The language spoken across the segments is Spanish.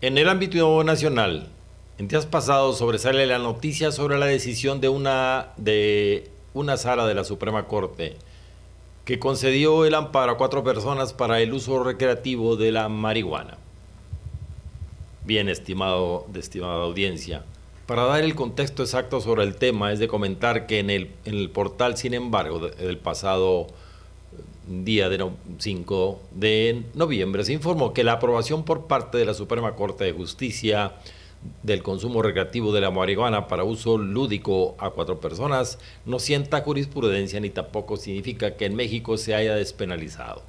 En el ámbito nacional, en días pasados sobresale la noticia sobre la decisión de una, de una sala de la Suprema Corte que concedió el amparo a cuatro personas para el uso recreativo de la marihuana. Bien, estimado, estimada audiencia, para dar el contexto exacto sobre el tema es de comentar que en el, en el portal, sin embargo, del pasado día de 5 de noviembre se informó que la aprobación por parte de la Suprema Corte de Justicia del consumo recreativo de la marihuana para uso lúdico a cuatro personas no sienta jurisprudencia ni tampoco significa que en México se haya despenalizado.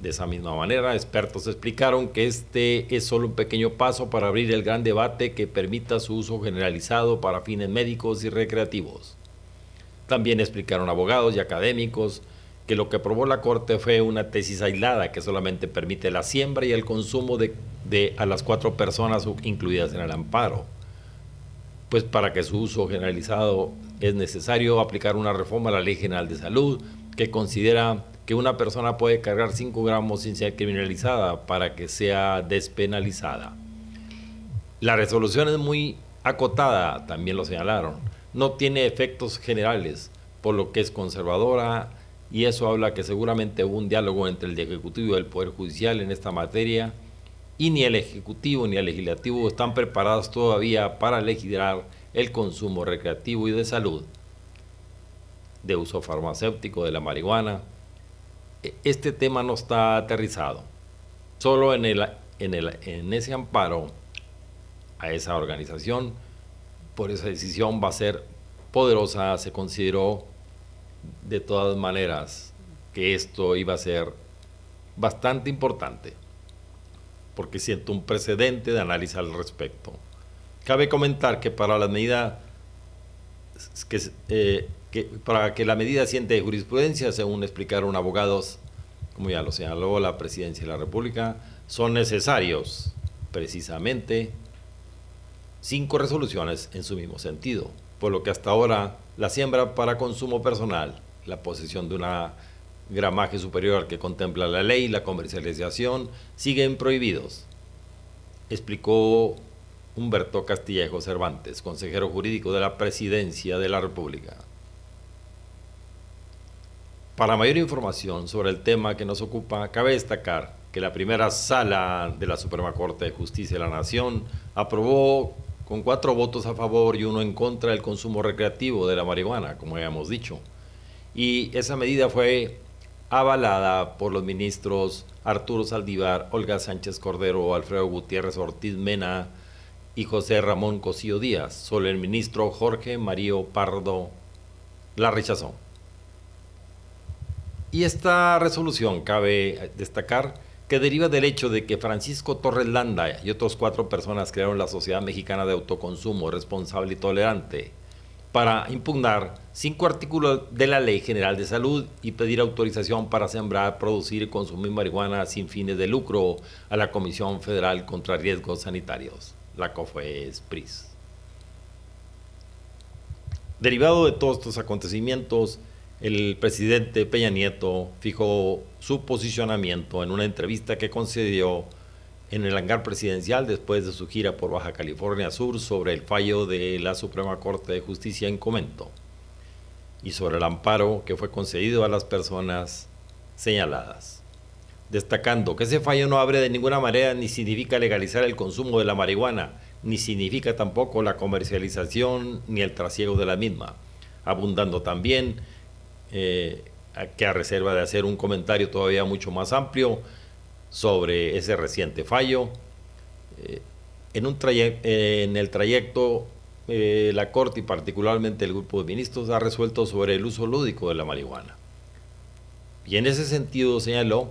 De esa misma manera, expertos explicaron que este es solo un pequeño paso para abrir el gran debate que permita su uso generalizado para fines médicos y recreativos. También explicaron abogados y académicos que lo que aprobó la Corte fue una tesis aislada que solamente permite la siembra y el consumo de, de a las cuatro personas incluidas en el amparo. Pues para que su uso generalizado es necesario aplicar una reforma a la Ley General de Salud que considera que una persona puede cargar 5 gramos sin ser criminalizada para que sea despenalizada. La resolución es muy acotada, también lo señalaron. No tiene efectos generales, por lo que es conservadora y eso habla que seguramente hubo un diálogo entre el Ejecutivo y el Poder Judicial en esta materia y ni el Ejecutivo ni el Legislativo están preparados todavía para legislar el consumo recreativo y de salud de uso farmacéutico de la marihuana. E, este tema no está aterrizado. Solo en, el, en, en ese amparo a esa organización, por esa decisión va a ser poderosa, se consideró de todas maneras que esto iba a ser bastante importante, porque siento un precedente de análisis al respecto. Cabe comentar que para la medida eh, que, para que la medida siente jurisprudencia, según explicaron abogados, como ya lo señaló la Presidencia de la República, son necesarios precisamente cinco resoluciones en su mismo sentido, por lo que hasta ahora la siembra para consumo personal, la posesión de una gramaje superior que contempla la ley, la comercialización, siguen prohibidos, explicó Humberto Castillejo Cervantes, consejero jurídico de la Presidencia de la República. Para mayor información sobre el tema que nos ocupa, cabe destacar que la primera sala de la Suprema Corte de Justicia de la Nación aprobó con cuatro votos a favor y uno en contra del consumo recreativo de la marihuana, como habíamos dicho. Y esa medida fue avalada por los ministros Arturo Saldívar, Olga Sánchez Cordero, Alfredo Gutiérrez Ortiz Mena y José Ramón Cosío Díaz. Solo el ministro Jorge Mario Pardo la rechazó. Y esta resolución, cabe destacar, que deriva del hecho de que Francisco Torres Landa y otras cuatro personas crearon la Sociedad Mexicana de Autoconsumo Responsable y Tolerante para impugnar cinco artículos de la Ley General de Salud y pedir autorización para sembrar, producir y consumir marihuana sin fines de lucro a la Comisión Federal contra Riesgos Sanitarios, la COFESPRIS. Derivado de todos estos acontecimientos, el presidente Peña Nieto fijó su posicionamiento en una entrevista que concedió en el hangar presidencial después de su gira por Baja California Sur sobre el fallo de la Suprema Corte de Justicia en Comento y sobre el amparo que fue concedido a las personas señaladas, destacando que ese fallo no abre de ninguna manera ni significa legalizar el consumo de la marihuana, ni significa tampoco la comercialización ni el trasiego de la misma, abundando también eh, que a reserva de hacer un comentario todavía mucho más amplio sobre ese reciente fallo. Eh, en, un eh, en el trayecto, la Corte y particularmente el grupo de ministros ha resuelto sobre el uso lúdico de la marihuana. Y en ese sentido señaló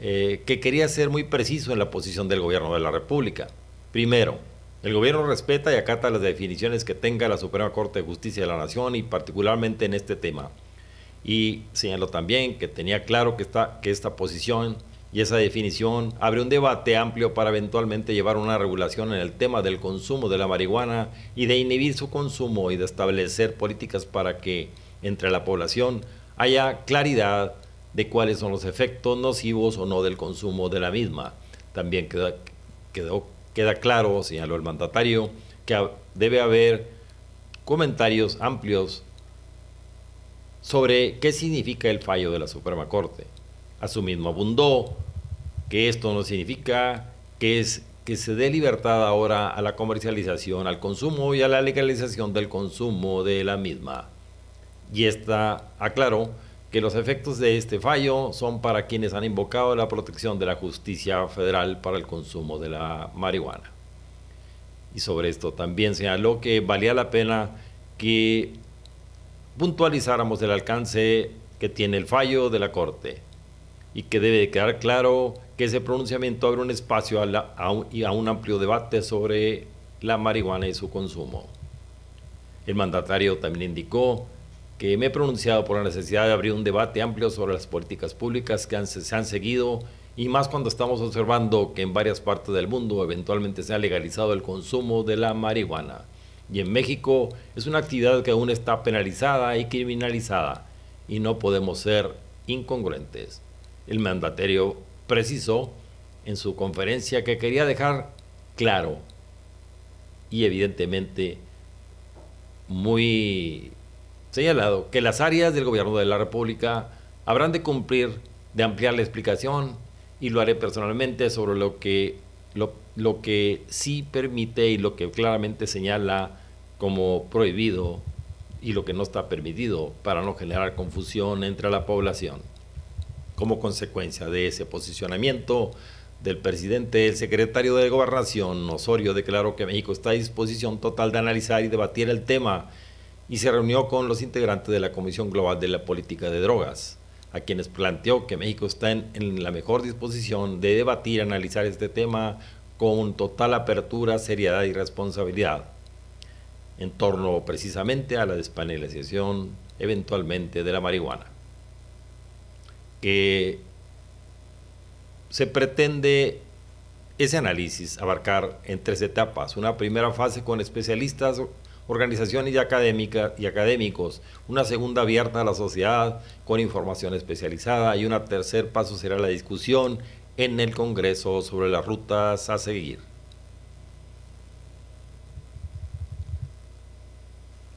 que quería ser muy preciso en la posición del gobierno de la República. Primero, el gobierno respeta y acata las definiciones que tenga la Suprema Corte de Justicia de la Nación y particularmente en este tema y señaló también que tenía claro que esta, que esta posición y esa definición abre un debate amplio para eventualmente llevar una regulación en el tema del consumo de la marihuana y de inhibir su consumo y de establecer políticas para que entre la población haya claridad de cuáles son los efectos nocivos o no del consumo de la misma. También queda, quedó, queda claro, señaló el mandatario, que debe haber comentarios amplios sobre qué significa el fallo de la Suprema Corte. Asimismo abundó que esto no significa que, es, que se dé libertad ahora a la comercialización, al consumo y a la legalización del consumo de la misma. Y esta aclaró que los efectos de este fallo son para quienes han invocado la protección de la justicia federal para el consumo de la marihuana. Y sobre esto también señaló que valía la pena que puntualizáramos el alcance que tiene el fallo de la Corte y que debe quedar claro que ese pronunciamiento abre un espacio a, un, y a un amplio debate sobre la marihuana y su consumo. El mandatario también indicó que me he pronunciado por la necesidad de abrir un debate amplio sobre las políticas públicas que se han seguido y más cuando estamos observando que en varias partes del mundo eventualmente se ha legalizado el consumo de la marihuana. Y en México es una actividad que aún está penalizada y criminalizada y no podemos ser incongruentes. El mandatario precisó en su conferencia que quería dejar claro y evidentemente muy señalado que las áreas del gobierno de la República habrán de cumplir, de ampliar la explicación y lo haré personalmente sobre lo que lo lo que sí permite y lo que claramente señala como prohibido y lo que no está permitido para no generar confusión entre la población. Como consecuencia de ese posicionamiento del presidente, el secretario de Gobernación, Osorio, declaró que México está a disposición total de analizar y debatir el tema y se reunió con los integrantes de la Comisión Global de la Política de Drogas, a quienes planteó que México está en, la mejor disposición de debatir, analizar este tema con total apertura, seriedad y responsabilidad en torno precisamente a la despenalización eventualmente de la marihuana, que se pretende ese análisis abarcar en tres etapas. Una primera fase con especialistas, organizaciones y, académicas y académicos, una segunda abierta a la sociedad con información especializada y una tercer paso será la discusión en el Congreso sobre las rutas a seguir.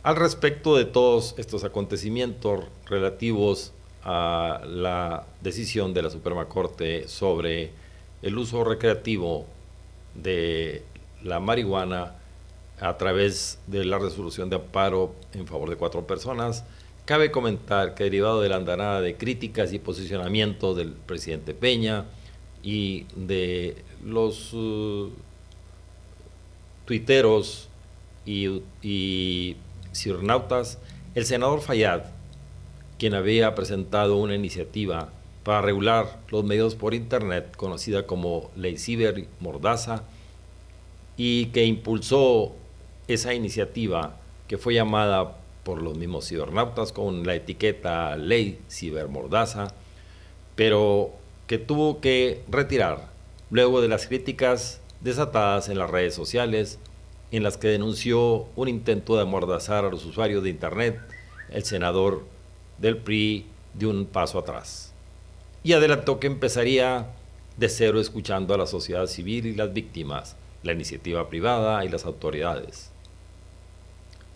Al respecto de todos estos acontecimientos relativos a la decisión de la Suprema Corte sobre el uso recreativo de la marihuana a través de la resolución de amparo en favor de cuatro personas, cabe comentar que derivado de la andanada de críticas y posicionamiento del presidente Peña, y de los uh, tuiteros y, cibernautas, el senador Fayad, quien había presentado una iniciativa para regular los medios por Internet, conocida como Ley Ciber Mordaza, y que impulsó esa iniciativa que fue llamada por los mismos cibernautas con la etiqueta Ley Cibermordaza, pero que tuvo que retirar luego de las críticas desatadas en las redes sociales en las que denunció un intento de amordazar a los usuarios de Internet, el senador del PRI de un paso atrás. Y adelantó que empezaría de cero escuchando a la sociedad civil y las víctimas, la iniciativa privada y las autoridades.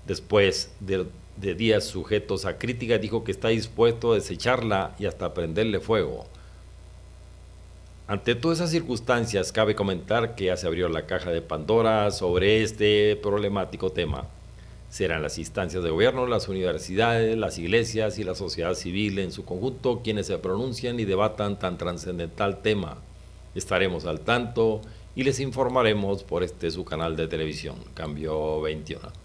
Después de, de días sujetos a críticas, dijo que está dispuesto a desecharla y hasta prenderle fuego ante todas esas circunstancias, cabe comentar que ya se abrió la caja de Pandora sobre este problemático tema. Serán las instancias de gobierno, las universidades, las iglesias y la sociedad civil en su conjunto quienes se pronuncian y debatan tan trascendental tema. Estaremos al tanto y les informaremos por este su canal de televisión, Cambio 21.